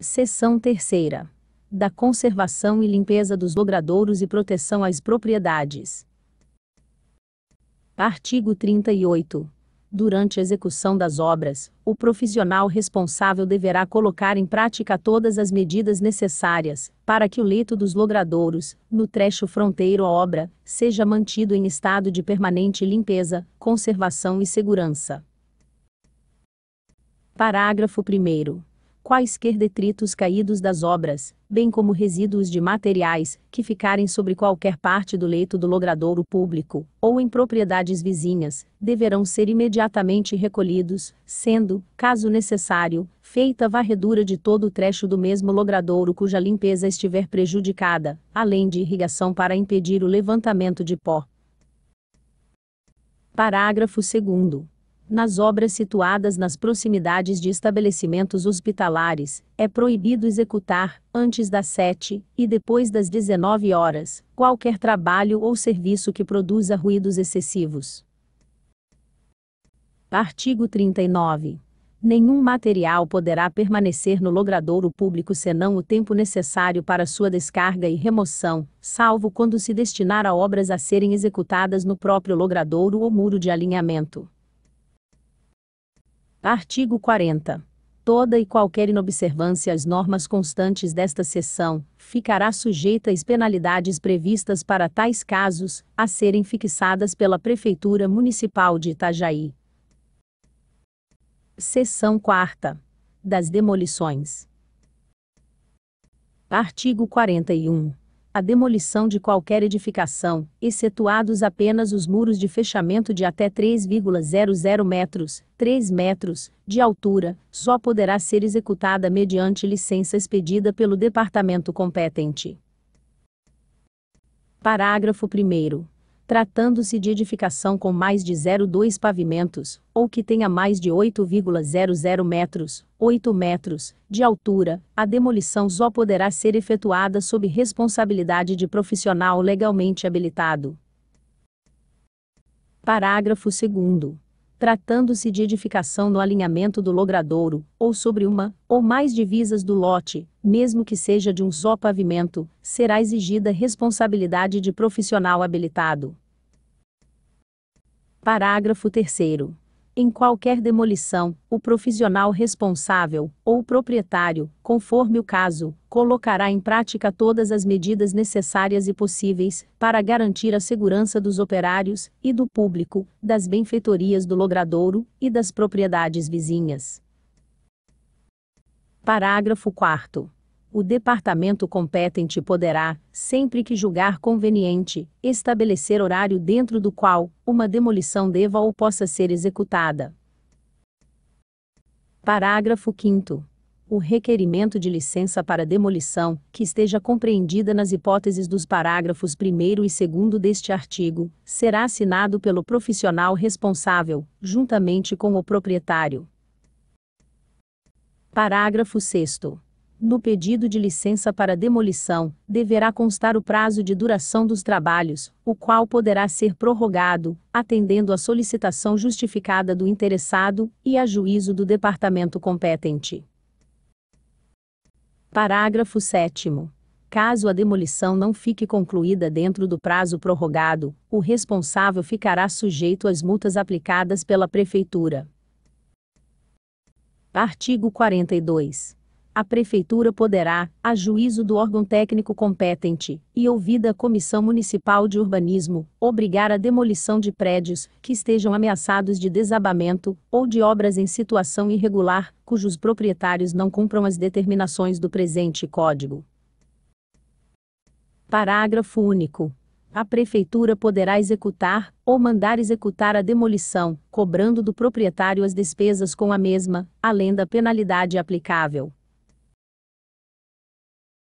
Seção terceira. Da conservação e limpeza dos logradouros e proteção às propriedades. Artigo 38. Durante a execução das obras, o profissional responsável deverá colocar em prática todas as medidas necessárias para que o leito dos logradouros, no trecho fronteiro à obra, seja mantido em estado de permanente limpeza, conservação e segurança. Parágrafo 1 quaisquer detritos caídos das obras, bem como resíduos de materiais, que ficarem sobre qualquer parte do leito do logradouro público, ou em propriedades vizinhas, deverão ser imediatamente recolhidos, sendo, caso necessário, feita varredura de todo o trecho do mesmo logradouro cuja limpeza estiver prejudicada, além de irrigação para impedir o levantamento de pó. Parágrafo 2 nas obras situadas nas proximidades de estabelecimentos hospitalares, é proibido executar, antes das 7 e depois das 19 horas, qualquer trabalho ou serviço que produza ruídos excessivos. Artigo 39. Nenhum material poderá permanecer no logradouro público senão o tempo necessário para sua descarga e remoção, salvo quando se destinar a obras a serem executadas no próprio logradouro ou muro de alinhamento. Artigo 40. Toda e qualquer inobservância às normas constantes desta seção ficará sujeita às penalidades previstas para tais casos, a serem fixadas pela Prefeitura Municipal de Itajaí. Seção 4. Das demolições. Artigo 41 a demolição de qualquer edificação, excetuados apenas os muros de fechamento de até 3,00 metros, 3 metros, de altura, só poderá ser executada mediante licença expedida pelo departamento competente. Parágrafo 1 tratando-se de edificação com mais de 0,2 pavimentos, ou que tenha mais de 8,00 metros, 8 metros, de altura, a demolição só poderá ser efetuada sob responsabilidade de profissional legalmente habilitado. Parágrafo 2 tratando-se de edificação no alinhamento do logradouro, ou sobre uma, ou mais divisas do lote, mesmo que seja de um só pavimento, será exigida responsabilidade de profissional habilitado. Parágrafo 3 em qualquer demolição, o profissional responsável, ou o proprietário, conforme o caso, colocará em prática todas as medidas necessárias e possíveis para garantir a segurança dos operários e do público, das benfeitorias do logradouro e das propriedades vizinhas. Parágrafo 4 o departamento competente poderá, sempre que julgar conveniente, estabelecer horário dentro do qual uma demolição deva ou possa ser executada. Parágrafo 5. O requerimento de licença para demolição, que esteja compreendida nas hipóteses dos parágrafos 1 e 2 deste artigo, será assinado pelo profissional responsável, juntamente com o proprietário. Parágrafo 6. No pedido de licença para demolição, deverá constar o prazo de duração dos trabalhos, o qual poderá ser prorrogado, atendendo à solicitação justificada do interessado e a juízo do departamento competente. Parágrafo 7. Caso a demolição não fique concluída dentro do prazo prorrogado, o responsável ficará sujeito às multas aplicadas pela Prefeitura. Artigo 42 a Prefeitura poderá, a juízo do órgão técnico competente, e ouvida a Comissão Municipal de Urbanismo, obrigar a demolição de prédios que estejam ameaçados de desabamento ou de obras em situação irregular, cujos proprietários não cumpram as determinações do presente Código. Parágrafo único a prefeitura poderá executar ou mandar executar a demolição, cobrando do proprietário as despesas com a mesma, além da penalidade aplicável.